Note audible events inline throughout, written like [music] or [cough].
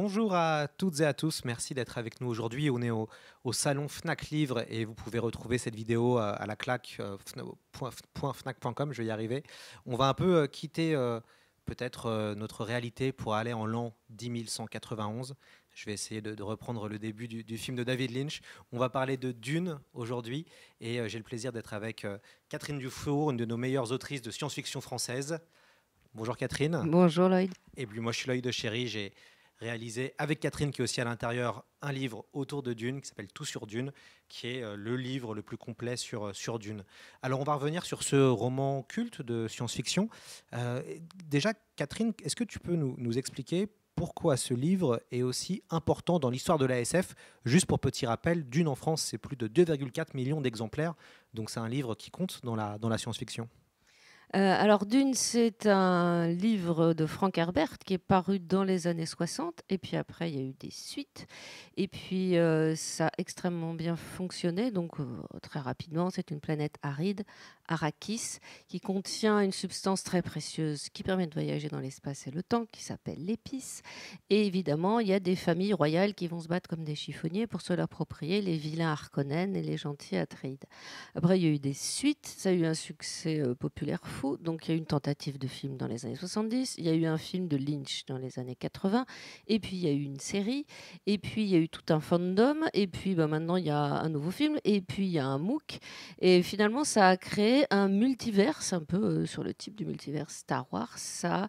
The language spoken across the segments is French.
Bonjour à toutes et à tous, merci d'être avec nous aujourd'hui. On est au, salon Fnac Livre et vous pouvez retrouver cette vidéo euh, à, la claque euh, .fnac.com, je vais y arriver. On va un peu euh, quitter peut-être notre réalité pour aller en l'an 10191. Je vais essayer de, reprendre le début du, film de David Lynch. On va parler de Dune aujourd'hui et j'ai le plaisir d'être avec Catherine Dufour, une de nos meilleures autrices de science-fiction française. Bonjour Catherine. Bonjour Lloyd. Et puis moi je suis Lloyd de Chéri, j'ai réalisé avec Catherine qui est aussi à l'intérieur un livre autour de Dune qui s'appelle Tout sur Dune, qui est euh, le livre le plus complet sur, euh, sur Dune. Alors on va revenir sur ce roman culte de science-fiction. Euh, déjà, Catherine, est-ce que tu peux nous, expliquer pourquoi ce livre est aussi important dans l'histoire de l'ASF Juste pour petit rappel, Dune en France, c'est plus de 2,4 millions d'exemplaires, donc c'est un livre qui compte dans la, dans la science-fiction. Euh, alors d'une, c'est un livre de Frank Herbert qui est paru dans les années 60, et puis après, il y a eu des suites, et puis euh, ça a extrêmement bien fonctionné, donc euh, très rapidement, c'est une planète aride Arrakis, qui contient une substance très précieuse qui permet de voyager dans l'espace et le temps, qui s'appelle l'épice. Et évidemment, il y a des familles royales qui vont se battre comme des chiffonniers pour se l'approprier, les vilains Harkonnen et les gentils Atreides. Après, il y a eu des suites, ça a eu un succès euh, populaire fou, donc il y a eu une tentative de film dans les années 70, il y a eu un film de Lynch dans les années 80, et puis il y a eu une série, et puis il y a eu tout un fandom, et puis bah, maintenant il y a un nouveau film, et puis il y a un MOOC, et finalement ça a créé un multiverse, un peu euh, sur le type du multiverse Star Wars. Ça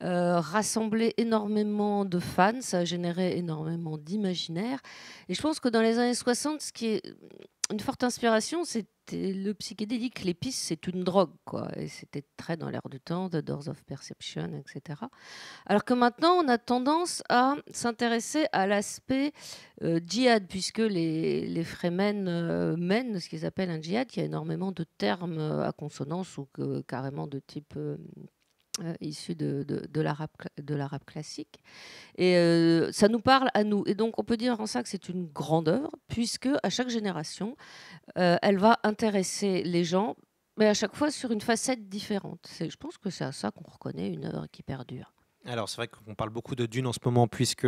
a euh, rassemblé énormément de fans, ça a généré énormément d'imaginaires Et je pense que dans les années 60, ce qui est une forte inspiration, c'était le psychédélique. L'épice, c'est une drogue, quoi. Et c'était très dans l'air du temps, The Doors of Perception, etc. Alors que maintenant, on a tendance à s'intéresser à l'aspect euh, djihad, puisque les, les Fremen euh, mènent ce qu'ils appellent un djihad. Il y a énormément de termes euh, à consonance ou carrément de type. Euh, issus de, de, de l'arabe classique. Et euh, ça nous parle à nous. Et donc on peut dire en ça que c'est une grande œuvre, puisque à chaque génération, euh, elle va intéresser les gens, mais à chaque fois sur une facette différente. Je pense que c'est à ça qu'on reconnaît une œuvre qui perdure. Alors c'est vrai qu'on parle beaucoup de Dune en ce moment puisque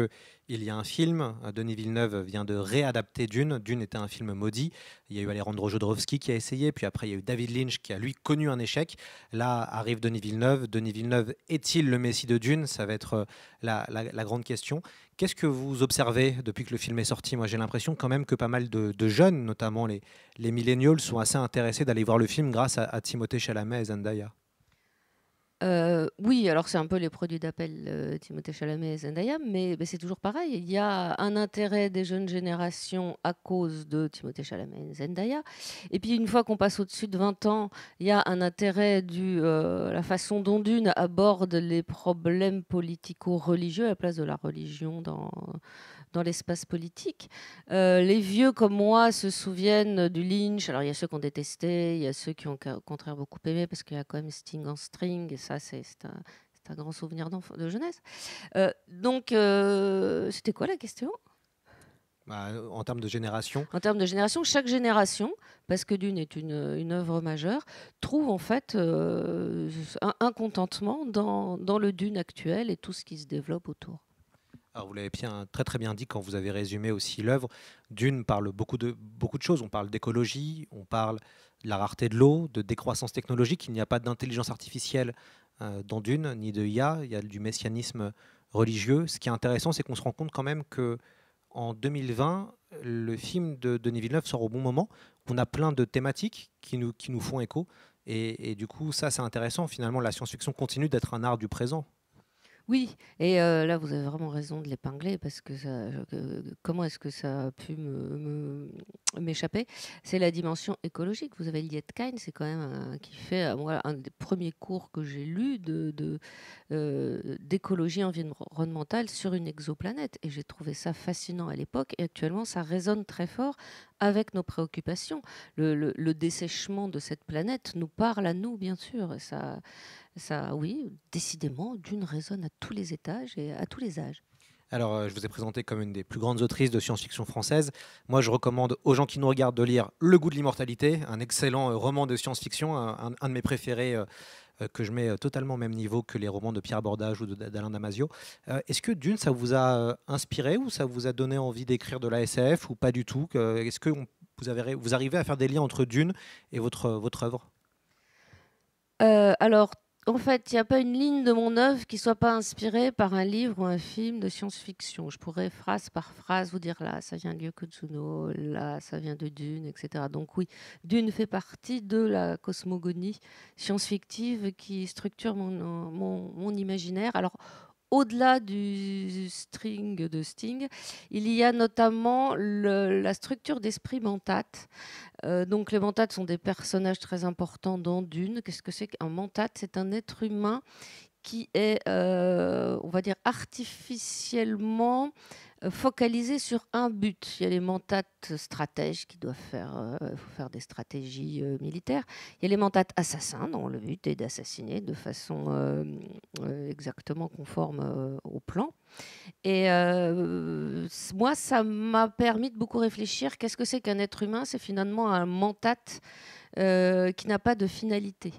il y a un film. Euh, Denis Villeneuve vient de réadapter Dune. Dune était un film maudit. Il y a eu Alejandro Jodorowsky qui a essayé, puis après il y a eu David Lynch qui a lui connu un échec. Là arrive Denis Villeneuve. Denis Villeneuve est-il le Messie de Dune Ça va être euh, la, grande question. Qu'est-ce que vous observez depuis que le film est sorti Moi j'ai l'impression quand même que pas mal de, jeunes, notamment les, les sont assez intéressés d'aller voir le film grâce à, à Timothée Chalamet et Zendaya. Euh, oui, alors c'est un peu les produits d'appel euh, Timothée Chalamet et Zendaya, mais c'est toujours pareil. Il y a un intérêt des jeunes générations à cause de Timothée Chalamet et Zendaya. Et puis une fois qu'on passe au-dessus de 20 ans, il y a un intérêt de euh, la façon dont Dune aborde les problèmes politico-religieux à la place de la religion dans dans l'espace politique. les vieux comme moi se souviennent du Lynch. Alors il y a ceux qui ont détesté, il y a ceux qui ont au contraire beaucoup aimé parce qu'il y a quand même Sting en string et ça c'est un, grand souvenir de jeunesse. Euh, donc, euh, c'était quoi la question bah, euh, En termes de génération En termes de génération, chaque génération, parce que Dune est une, œuvre majeure, trouve en fait un, contentement dans, le Dune actuel et tout ce qui se développe autour. vous l'avez bien, très très bien dit quand vous avez résumé aussi l'œuvre. Dune parle beaucoup de, beaucoup de choses. On parle d'écologie, on parle la rareté de l'eau, de décroissance technologique. Il n'y a pas d'intelligence artificielle euh, dans Dune, ni de IA. Il y a du messianisme religieux. Ce qui est intéressant, c'est qu'on se rend compte quand même que en 2020, le film de Denis Villeneuve sort au bon moment. On a plein de thématiques qui nous, qui nous font écho. Et, et du coup, ça, c'est intéressant. Finalement, la science-fiction continue d'être un art du présent. Oui, et euh, là, vous avez vraiment raison de l'épingler parce que ça, comment est-ce que ça a pu m'échapper C'est la dimension écologique. Vous avez Liette c'est quand même un, euh, qui fait euh, un des premiers cours que j'ai lu d'écologie environnementale sur une exoplanète. Et j'ai trouvé ça fascinant à l'époque. Et actuellement, ça résonne très fort avec nos préoccupations. Le, dessèchement de cette planète nous parle à nous, bien sûr. Et ça, ça, oui, décidément, d'une résonne à tous les étages et à tous les âges. Alors, euh, je vous ai présenté comme une des plus grandes autrices de science-fiction française. Moi, je recommande aux gens qui nous regardent de lire Le goût de l'immortalité, un excellent euh, roman de science-fiction, un, un, de mes préférés euh, euh, que je mets euh, totalement au même niveau que les romans de Pierre Bordage ou d'Alain Damasio. Euh, est-ce que Dune, ça vous a inspiré ou ça vous a donné envie d'écrire de la SF ou pas du tout Est-ce que vous, vous arrivez à faire des liens entre Dune et votre, votre œuvre alors, en fait, il n'y a pas une ligne de mon œuvre qui soit pas inspirée par un livre ou un film de science-fiction. Je pourrais phrase par phrase vous dire là, ça vient de Yokozuno, là, ça vient de Dune, etc. Donc oui, Dune fait partie de la cosmogonie science-fictive qui structure mon, euh, mon imaginaire. Alors, au-delà du string de Sting, il y a notamment la structure d'esprit mentate. Euh, donc les mentates sont des personnages très importants dans Dune. Qu'est-ce que c'est qu'un mentate C'est un être humain qui est, euh, on va dire, artificiellement focalisé sur un but. Il y a les mentates stratèges qui doivent faire, euh, faire des stratégies euh, militaires. Il y a les mentates assassins, dont le but est d'assassiner de façon euh, exactement conforme au plan. Et moi, ça m'a permis de beaucoup réfléchir. Qu'est-ce que c'est qu'un être humain C'est finalement un mentate euh, qui n'a pas de finalité.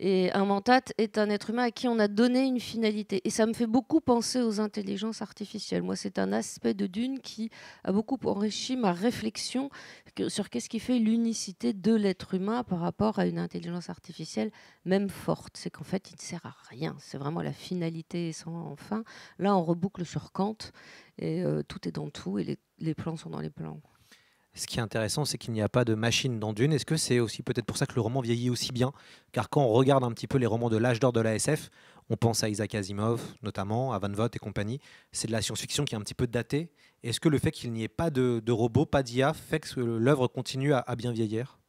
Et un mentat est un être humain à qui on a donné une finalité. Et ça me fait beaucoup penser aux intelligences artificielles. Moi, c'est un aspect de Dune qui a beaucoup enrichi ma réflexion sur qu'est-ce qui fait l'unicité de l'être humain par rapport à une intelligence artificielle, même forte. C'est qu'en fait, il ne sert à rien. C'est vraiment la finalité sans fin. Là, on reboucle sur Kant et euh, tout est dans tout et les plans sont dans les plans. Ce qui est intéressant, c'est qu'il n'y a pas de machine dans Dune. Est-ce que c'est aussi peut-être pour ça que le roman vieillit aussi bien Car quand on regarde un petit peu les romans de l'âge d'or de la SF, on pense à Isaac Asimov notamment, à Van Vogt et compagnie. C'est de la science-fiction qui est un petit peu datée. Est-ce que le fait qu'il n'y ait pas de, robot, pas d'IA, fait que l'œuvre continue à bien vieillir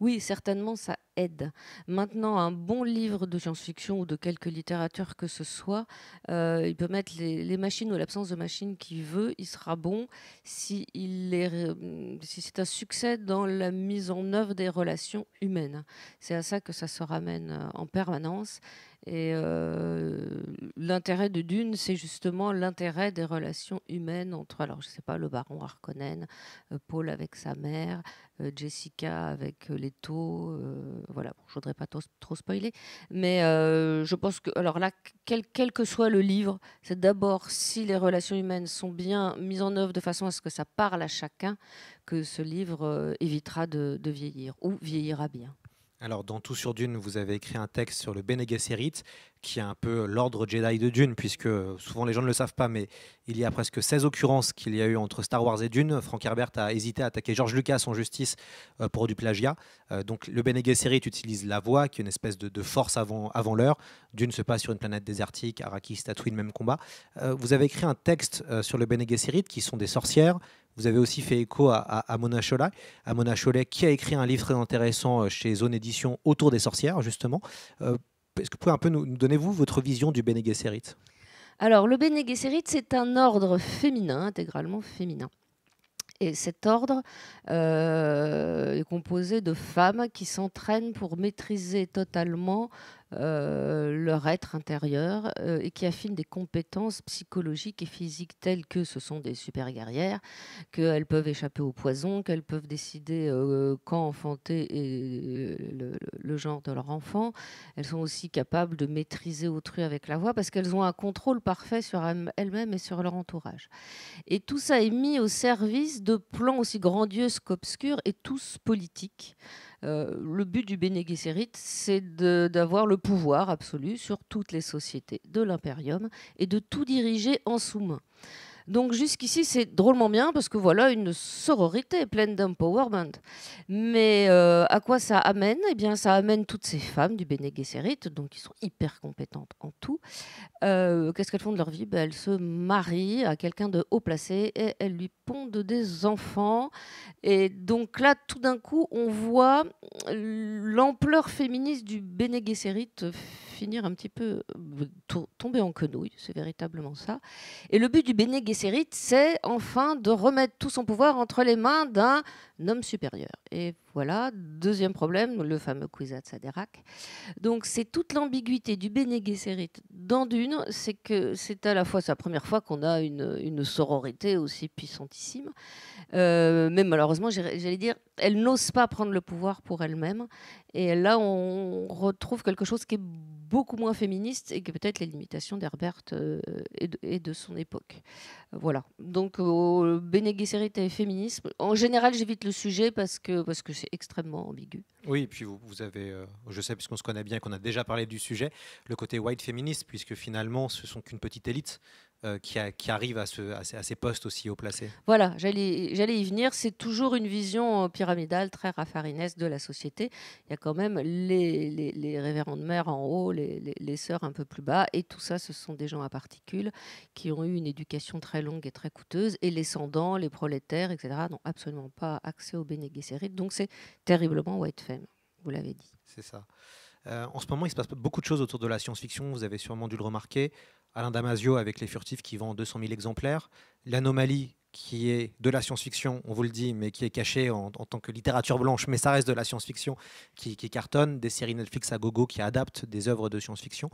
oui, certainement, ça aide. Maintenant, un bon livre de science-fiction ou de quelque littérature que ce soit, euh, il peut mettre les, machines ou l'absence de machines qu'il veut, il sera bon si, hum, si c'est un succès dans la mise en œuvre des relations humaines. C'est à ça que ça se ramène euh, en permanence. Et euh, l'intérêt de Dune, c'est justement l'intérêt des relations humaines entre, alors je ne sais pas, le baron Harkonnen, euh, Paul avec sa mère, euh, Jessica avec les taux. voilà, je ne voudrais pas trop spoiler, mais je pense que, alors là, quel, que soit le livre, c'est d'abord si les relations humaines sont bien mises en œuvre de façon à ce que ça parle à chacun, que ce livre évitera de, de vieillir ou vieillira bien. Alors, dans Tout sur Dune, vous avez écrit un texte sur le Bene Gesserit, qui est un peu l'ordre Jedi de Dune, puisque souvent les gens ne le savent pas, mais il y a presque 16 occurrences qu'il y a eu entre Star Wars et Dune. Frank Herbert a hésité à attaquer George Lucas en justice euh, pour du plagiat. Euh, donc, le Bene Gesserit utilise la voix, qui est une espèce de, force avant, l'heure. Dune se passe sur une planète désertique, Arrakis, Tatooine, même combat. Euh, vous avez écrit un texte sur le Bene Gesserit, qui sont des sorcières, vous avez aussi fait écho à, Mona Cholet, à qui a écrit un livre très intéressant euh, chez Zone Édition autour des sorcières, justement. Euh, est-ce que vous pouvez un peu nous, donner, vous, votre vision du Bene Gesserit Alors, le Bene c'est un ordre féminin, intégralement féminin. Et cet ordre euh, est composé de femmes qui s'entraînent pour maîtriser totalement euh, leur être intérieur euh, et qui affinent des compétences psychologiques et physiques telles que ce sont des super guerrières, qu'elles peuvent échapper au poison, qu'elles peuvent décider euh, quand enfanter et, le, genre de leur enfant. Elles sont aussi capables de maîtriser autrui avec la voix parce qu'elles ont un contrôle parfait sur elles-mêmes et sur leur entourage. Et tout ça est mis au service de plans aussi grandioses qu'obscurs et tous politiques. Euh, le but du Bene Gesserit, c'est d'avoir le pouvoir absolu sur toutes les sociétés de l'impérium et de tout diriger en sous-main. Donc jusqu'ici, c'est drôlement bien parce que voilà une sororité pleine d'empowerment. Mais euh, à quoi ça amène Eh bien, ça amène toutes ces femmes du Bene donc qui sont hyper compétentes en tout. Euh, qu'est-ce qu'elles font de leur vie ben, Elles se marient à quelqu'un de haut placé et elles lui pondent des enfants. Et donc là, tout d'un coup, on voit l'ampleur féministe du Bene finir un petit peu euh, tomber en quenouille, c'est véritablement ça. Et le but du Béné c'est enfin de remettre tout son pouvoir entre les mains d'un homme supérieur. Et voilà, deuxième problème, le fameux Kwisatz Haderach. Donc c'est toute l'ambiguïté du Bene dans Dune, c'est que c'est à la fois sa première fois qu'on a une, sororité aussi puissantissime, euh, mais malheureusement, j'allais dire, elle n'ose pas prendre le pouvoir pour elle-même, et là on retrouve quelque chose qui est beaucoup moins féministe et que peut-être les limitations d'Herbert euh, et, de, son époque. Voilà, donc euh, Gesserit et féminisme, en général j'évite le sujet parce que parce que c'est extrêmement ambigu. Oui, puis vous, avez, euh, je sais puisqu'on se connaît bien, qu'on a déjà parlé du sujet, le côté white féministe, puisque finalement, ce sont qu'une petite élite euh, qui, arrivent à, ces, postes aussi haut placés Voilà, j'allais y venir. C'est toujours une vision euh, pyramidale très raffarinesse de la société. Il y a quand même les, les, les révérendes mères en haut, les, sœurs un peu plus bas, et tout ça, ce sont des gens à particules qui ont eu une éducation très longue et très coûteuse, et les cendants, les prolétaires, etc., n'ont absolument pas accès aux bénégués Donc c'est terriblement white femme, vous l'avez dit. C'est ça. Euh, en ce moment, il se passe beaucoup de choses autour de la science-fiction, vous avez sûrement dû le remarquer. Alain Damasio avec Les Furtifs qui vend 200 000 exemplaires, L'Anomalie qui est de la science-fiction, on vous le dit, mais qui est cachée en, tant que littérature blanche, mais ça reste de la science-fiction qui, cartonne, des séries Netflix à gogo qui adaptent des œuvres de science-fiction.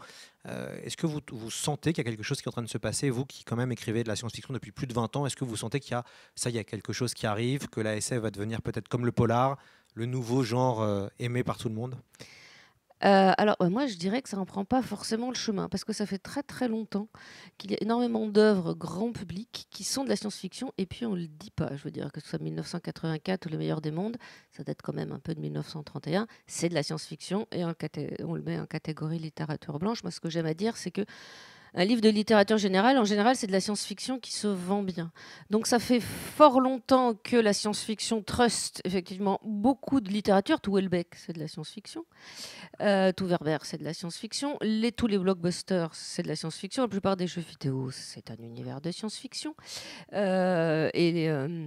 Euh, est-ce que vous, sentez qu'il y a quelque chose qui est en train de se passer, vous qui quand même écrivez de la science-fiction depuis plus de 20 ans, est-ce que vous sentez qu'il y a, ça, y a quelque chose qui arrive, que la SF va devenir peut-être comme le polar, le nouveau genre euh, aimé par tout le monde euh, alors, moi, je dirais que ça n'en prend pas forcément le chemin, parce que ça fait très très longtemps qu'il y a énormément d'œuvres grand public qui sont de la science-fiction, et puis on ne le dit pas. Je veux dire, que ce soit 1984 ou Le meilleur des mondes, ça date quand même un peu de 1931, c'est de la science-fiction, et on le, on le met en catégorie littérature blanche. Moi, ce que j'aime à dire, c'est que un livre de littérature générale, en général, c'est de la science-fiction qui se vend bien. Donc ça fait fort longtemps que la science-fiction trust effectivement beaucoup de littérature. Tout Welbeck, c'est de la science-fiction. Euh, tout Werber, c'est de la science-fiction. Les, tous les blockbusters, c'est de la science-fiction. La plupart des jeux vidéo, c'est un univers de science-fiction. Euh, et euh,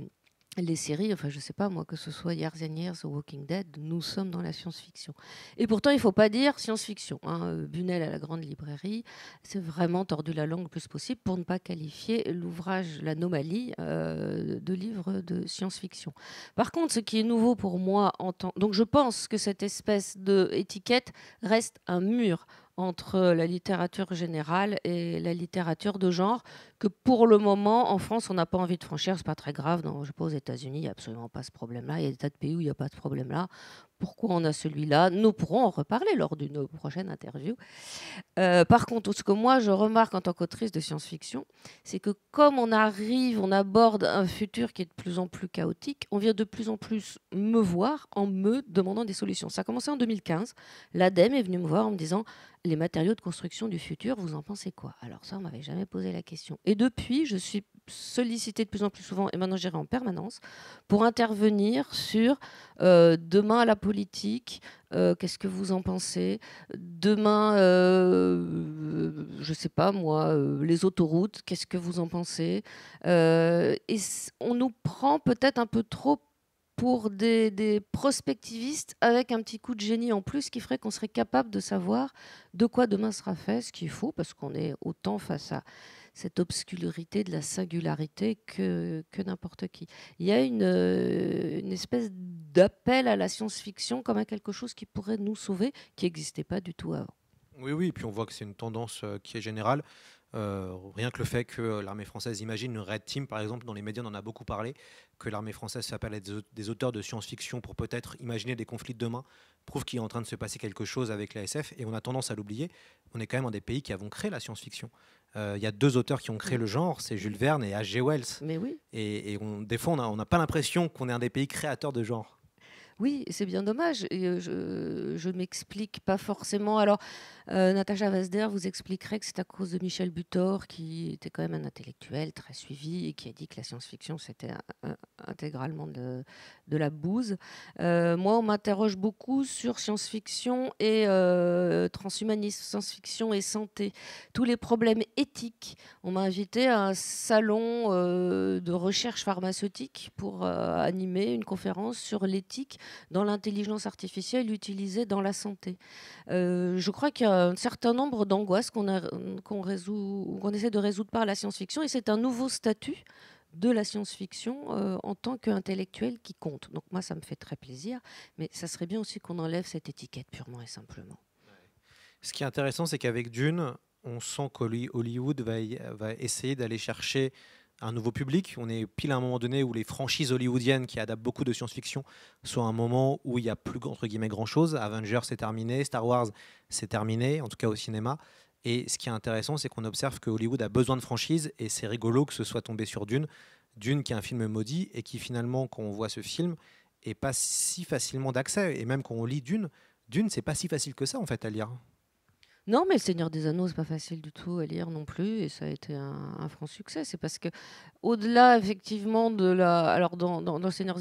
les séries, enfin je sais pas moi, que ce soit Years and Years ou Walking Dead, nous sommes dans la science-fiction. Et pourtant, il ne faut pas dire science-fiction. Hein. Euh, Bunel à la grande librairie, c'est vraiment tordu la langue le plus possible pour ne pas qualifier l'ouvrage, l'anomalie euh, de livre de science-fiction. Par contre, ce qui est nouveau pour moi en tant... Donc je pense que cette espèce d'étiquette reste un mur entre la littérature générale et la littérature de genre que pour le moment, en France, on n'a pas envie de franchir, n'est pas très grave. Non, je sais pas, aux États-Unis, il n'y a absolument pas ce problème-là. Il y a des tas de pays où il n'y a pas de problème-là. Pourquoi on a celui-là Nous pourrons en reparler lors d'une prochaine interview. Euh, par contre, ce que moi je remarque en tant qu'autrice de science-fiction, c'est que comme on arrive, on aborde un futur qui est de plus en plus chaotique, on vient de plus en plus me voir en me demandant des solutions. Ça a commencé en 2015. L'ADEME est venu me voir en me disant les matériaux de construction du futur, vous en pensez quoi Alors ça, on m'avait jamais posé la question. Et depuis, je suis sollicitée de plus en plus souvent, et maintenant j'irai en permanence, pour intervenir sur euh, demain la politique, euh, qu'est-ce que vous en pensez Demain, euh, je ne sais pas moi, les autoroutes, qu'est-ce que vous en pensez Et on nous prend peut-être un peu trop pour des, des, prospectivistes avec un petit coup de génie en plus qui ferait qu'on serait capable de savoir de quoi demain sera fait, ce qu'il faut, parce qu'on est autant face à cette obscurité de la singularité que, que n'importe qui. Il y a euh, une, espèce d'appel à la science-fiction comme à quelque chose qui pourrait nous sauver, qui n'existait pas du tout avant. Oui, oui, et puis on voit que c'est une tendance euh, qui est générale. Euh, rien que le fait que l'armée française imagine une Red Team, par exemple, dans les médias, on en a beaucoup parlé, que l'armée française s'appelle des auteurs de science-fiction pour peut-être imaginer des conflits de demain, prouve qu'il est en train de se passer quelque chose avec la SF, et on a tendance à l'oublier. On est quand même un des pays qui avons créé la science-fiction. Euh, il y a deux auteurs qui ont créé mm. le genre, c'est Jules Verne et H.G. Wells. Mais oui. Et, on, des fois, on n'a pas l'impression qu'on est un des pays créateurs de genre. Oui, c'est bien dommage. Euh, je ne m'explique pas forcément. Alors, Natasha euh, Natacha vous expliquerait que c'est à cause de Michel Butor, qui était quand même un intellectuel très suivi et qui a dit que la science-fiction, c'était intégralement de, la bouse. Euh, moi, on m'interroge beaucoup sur science-fiction et transhumanisme, science-fiction et santé. Tous les problèmes éthiques. On m'a invité à un salon de recherche pharmaceutique pour animer une conférence sur l'éthique dans l'intelligence artificielle utilisée dans la santé. Euh, je crois qu'il y a un certain nombre d'angoisses qu'on qu'on essaie de résoudre par la science-fiction, et c'est un nouveau statut de la science-fiction euh, en tant qu'intellectuel qui compte. Donc moi, ça me fait très plaisir, mais ça serait bien aussi qu'on enlève cette étiquette purement et simplement. Ce qui est intéressant, c'est qu'avec Dune, on sent qu'Hollywood va, va essayer d'aller chercher un nouveau public. On est pile à un moment donné où les franchises hollywoodiennes qui adaptent beaucoup de science-fiction sont à un moment où il n'y a plus entre guillemets grand-chose. Avengers c'est terminé, Star Wars c'est terminé, en tout cas au cinéma. Et ce qui est intéressant, c'est qu'on observe que Hollywood a besoin de franchises et c'est rigolo que ce soit tombé sur Dune, Dune qui est un film maudit et qui finalement, quand on voit ce film, n'est pas si facilement d'accès. Et même quand on lit Dune, Dune, c'est pas si facile que ça en fait à lire. Non, mais Le Seigneur des Anneaux, c'est pas facile du tout à lire non plus, et ça a été un, franc succès. C'est parce que, au-delà effectivement de la. Alors, dans, Le Seigneur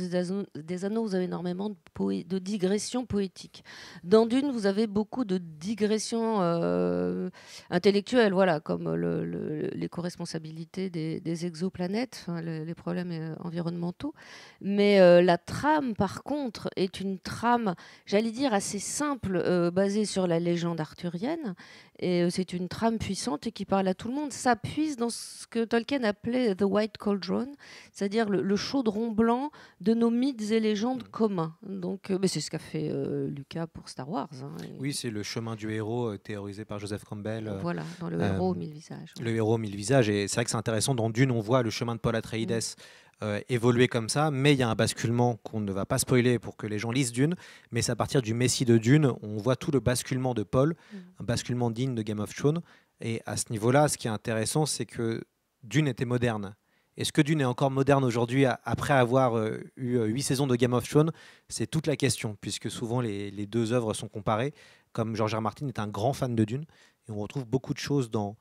des Anneaux, vous avez énormément de, de digressions poétiques. Dans Dune, vous avez beaucoup de digressions euh, intellectuelles, voilà, comme les co-responsabilités des, exoplanètes, les, problèmes euh, environnementaux. Mais euh, la trame, par contre, est une trame, j'allais dire, assez simple, basée sur la légende arthurienne et euh, c'est une trame puissante et qui parle à tout le monde. Ça puise dans ce que Tolkien appelait The White Cauldron, c'est-à-dire le, chaudron blanc de nos mythes et légendes mm. communs. Donc, euh, c'est ce qu'a fait euh, Lucas pour Star Wars. Hein, oui, c'est le chemin du héros théorisé par Joseph Campbell. voilà, dans le héros mille visages. Le héros mille visages. Et c'est vrai que c'est intéressant. Dans Dune, on voit le chemin de Paul Atreides. Mm. Euh, évoluer comme ça, mais il y a un basculement qu'on ne va pas spoiler pour que les gens lisent Dune, mais c'est à partir du Messie de Dune, on voit tout le basculement de Paul, mm. un basculement digne de Game of Thrones, et à ce niveau-là, ce qui est intéressant, c'est que Dune était moderne. Est-ce que Dune est encore moderne aujourd'hui après avoir euh, eu euh, huit saisons de Game of Thrones C'est toute la question, puisque souvent les, deux œuvres sont comparées. Comme George R. Martin est un grand fan de Dune, et on retrouve beaucoup de choses dans,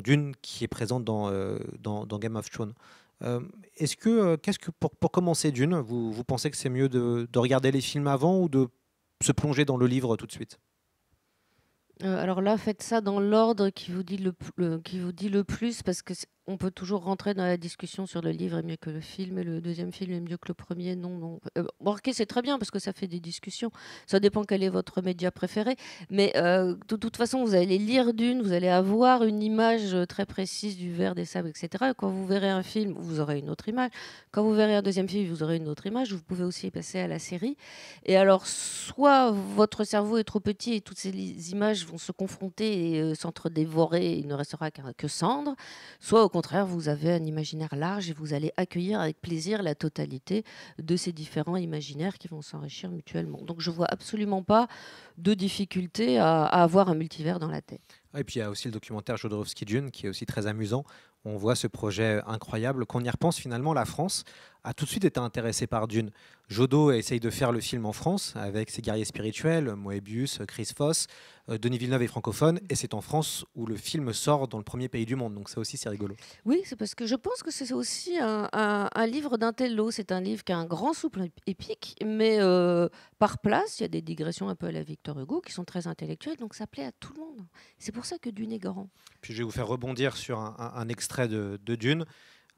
Dune qui est présente dans, dans Game of Thrones. Euh, est-ce que, euh, qu'est-ce que pour, pour commencer d'une, vous, pensez que c'est mieux de, regarder les films avant ou de se plonger dans le livre tout de suite euh, Alors là, faites ça dans l'ordre qui vous dit le, qui vous dit le plus parce que on peut toujours rentrer dans la discussion sur le livre est mieux que le film, et le deuxième film est mieux que le premier. Non, non. Euh, ok c'est très bien parce que ça fait des discussions. Ça dépend quel est votre média préféré. Mais euh, de toute façon, vous allez lire d'une, vous allez avoir une image très précise du verre, des sables, etc. quand vous verrez un film, vous aurez une autre image. Quand vous verrez un deuxième film, vous aurez une autre image. Vous pouvez aussi passer à la série. Et alors, soit votre cerveau est trop petit et toutes ces images vont se confronter et euh, s'entre-dévorer, il ne restera que cendre, soit au contraire, au contraire, vous avez un imaginaire large et vous allez accueillir avec plaisir la totalité de ces différents imaginaires qui vont s'enrichir mutuellement. Donc je ne vois absolument pas de difficulté à avoir un multivers dans la tête et puis il y a aussi le documentaire Jodorowsky Dune qui est aussi très amusant. On voit ce projet incroyable. Qu'on y repense finalement, la France a tout de suite été intéressée par Dune. Jodo essaye de faire le film en France avec ses guerriers spirituels, Moebius, Chris Foss, euh, Denis Villeneuve est francophone, et c'est en France où le film sort dans le premier pays du monde. Donc ça aussi, c'est rigolo. Oui, c'est parce que je pense que c'est aussi un, livre d'un livre lot. C'est un livre qui a un grand souple épique, mais euh, par place, il y a des digressions un peu à la Victor Hugo qui sont très intellectuelles, donc ça plaît à tout le monde. C'est pour pour ça que Dune est grand. Puis je vais vous faire rebondir sur un, extrait de, Dune.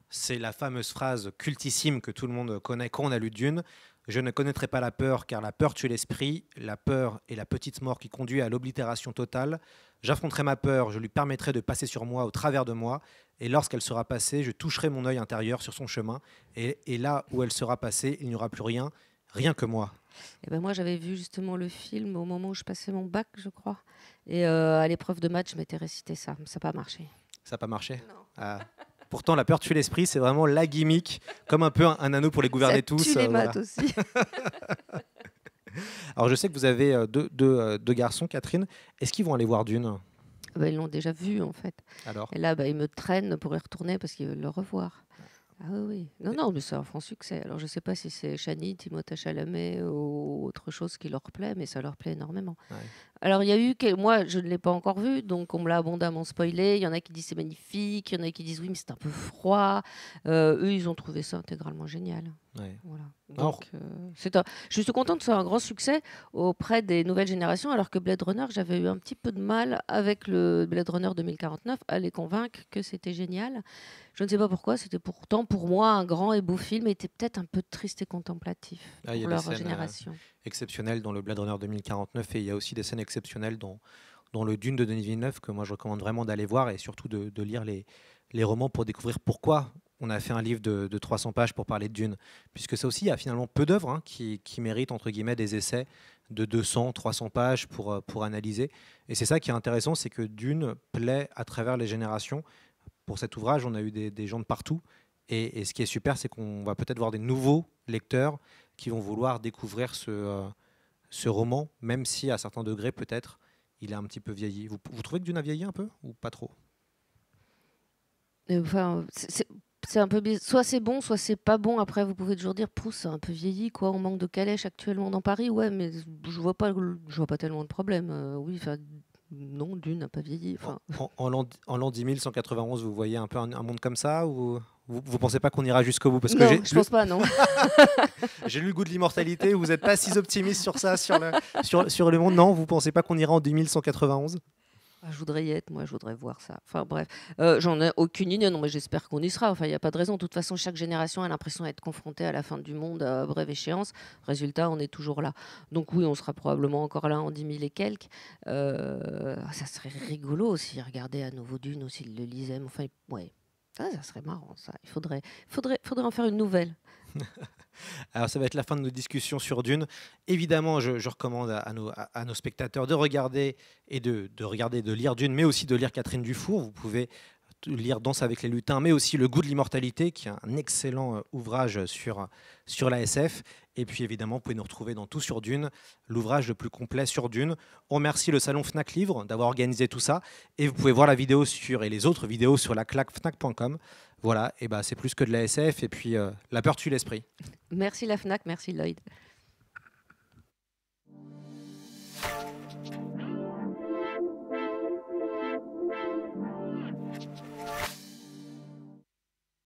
C'est la fameuse phrase cultissime que tout le monde connaît quand on a lu Dune. Je ne connaîtrai pas la peur, car la peur tue l'esprit, la peur est la petite mort qui conduit à l'oblitération totale. J'affronterai ma peur, je lui permettrai de passer sur moi, au travers de moi, et lorsqu'elle sera passée, je toucherai mon œil intérieur sur son chemin, et là où elle sera passée, il n'y aura plus rien, Rien que moi. Et eh ben moi, j'avais vu justement le film au moment où je passais mon bac, je crois. Et euh, à l'épreuve de maths, je m'étais récité ça. Ça n'a pas marché. Ça n'a pas marché ah. Pourtant, la peur tue l'esprit, c'est vraiment la gimmick, comme un peu un, anneau pour les gouverner tous. Tue les euh, maths aussi. [laughs] Alors, je sais que vous avez euh, deux, garçons, Catherine. Est-ce qu'ils vont aller voir Dune ben, Ils l'ont déjà vu, en fait. Alors Et là, ben, ils me traînent pour y retourner parce qu'ils veulent le revoir. Ah. Ah oui, Non, non, mais c'est un franc succès. Alors, je ne sais pas si c'est Chani, Timothée Chalamet ou autre chose qui leur plaît, mais ça leur plaît énormément. Alors, il y a eu. Moi, je ne l'ai pas encore vu, donc on me l'a abondamment spoilé. Il y en a qui disent c'est magnifique, il y en a qui disent oui, mais c'est un peu froid. Euh, eux, ils ont trouvé ça intégralement génial. Donc, euh, Je suis contente que ce soit un grand succès auprès des nouvelles générations, alors que Blade Runner, j'avais eu un petit peu de mal avec le Blade Runner 2049 à les convaincre que c'était génial. Je ne sais pas pourquoi, c'était pourtant pour moi un grand et beau film, était peut-être un peu triste et contemplatif ah, pour leur euh, génération exceptionnel dans le Blade Runner 2049 et il y a aussi des scènes exceptionnelles dans, dans le Dune de Denis Villeneuve que moi je recommande vraiment d'aller voir et surtout de, lire les, les, romans pour découvrir pourquoi on a fait un livre de, 300 pages pour parler de Dune. Puisque ça aussi, il y a finalement peu d'œuvres hein, qui, qui, méritent entre guillemets des essais de 200, 300 pages pour, euh, pour analyser. Et c'est ça qui est intéressant, c'est que Dune plaît à travers les générations. Pour cet ouvrage, on a eu des, gens de partout. Et, et, ce qui est super, c'est qu'on va peut-être voir des nouveaux lecteurs qui vont vouloir découvrir ce, euh, ce roman, même si à certains degrés, peut-être, il a un petit peu vieilli. Vous, trouvez que Dune a vieilli un peu ou pas trop euh, Enfin, c'est un peu soit c'est bon, soit c'est pas bon. Après, vous pouvez toujours dire, Proust, c'est un peu vieilli, quoi. On manque de calèches actuellement dans Paris, ouais, mais je vois pas, je vois pas tellement de problème. Euh, oui, enfin, non, Dune n'a pas vieilli. En, en, l'an 10 vous voyez un peu un, un monde comme ça ou vous, ne pensez pas qu'on ira jusqu'au bout parce que Non, je pense pas, non. [laughs] J'ai lu le goût de l'immortalité. Vous n'êtes pas si optimiste sur ça, sur le, sur, le monde. Non, vous pensez pas qu'on ira en 2191 ah, je voudrais y être, moi, je voudrais voir ça. Enfin bref, euh, j'en ai aucune idée, non, mais j'espère qu'on y sera. Enfin, il n'y a pas de raison. De toute façon, chaque génération a l'impression d'être confrontée à la fin du monde à brève échéance. Résultat, on est toujours là. Donc oui, on sera probablement encore là en 10 000 et quelques. Euh, ça serait rigolo aussi, regarder à nouveau Dune, aussi le lisaient. Enfin, ouais, ah, ça serait marrant, ça. Il faudrait, faudrait, faudrait en faire une nouvelle. [laughs] Alors ça va être la fin de nos discussions sur Dune. Évidemment, je, recommande à, nos, nos, spectateurs de regarder et de, de, regarder, de lire Dune, mais aussi de lire Catherine Dufour. Vous pouvez lire Danse avec les lutins, mais aussi Le goût de l'immortalité, qui est un excellent euh, ouvrage sur, sur la SF. Et puis évidemment, vous pouvez nous retrouver dans Tout sur Dune, l'ouvrage le plus complet sur Dune. On remercie le salon Fnac Livre d'avoir organisé tout ça. Et vous pouvez voir la vidéo sur, et les autres vidéos sur la claque Voilà, et bah, c'est plus que de la SF, et puis euh, la peur tue l'esprit. Merci la Fnac, merci Lloyd.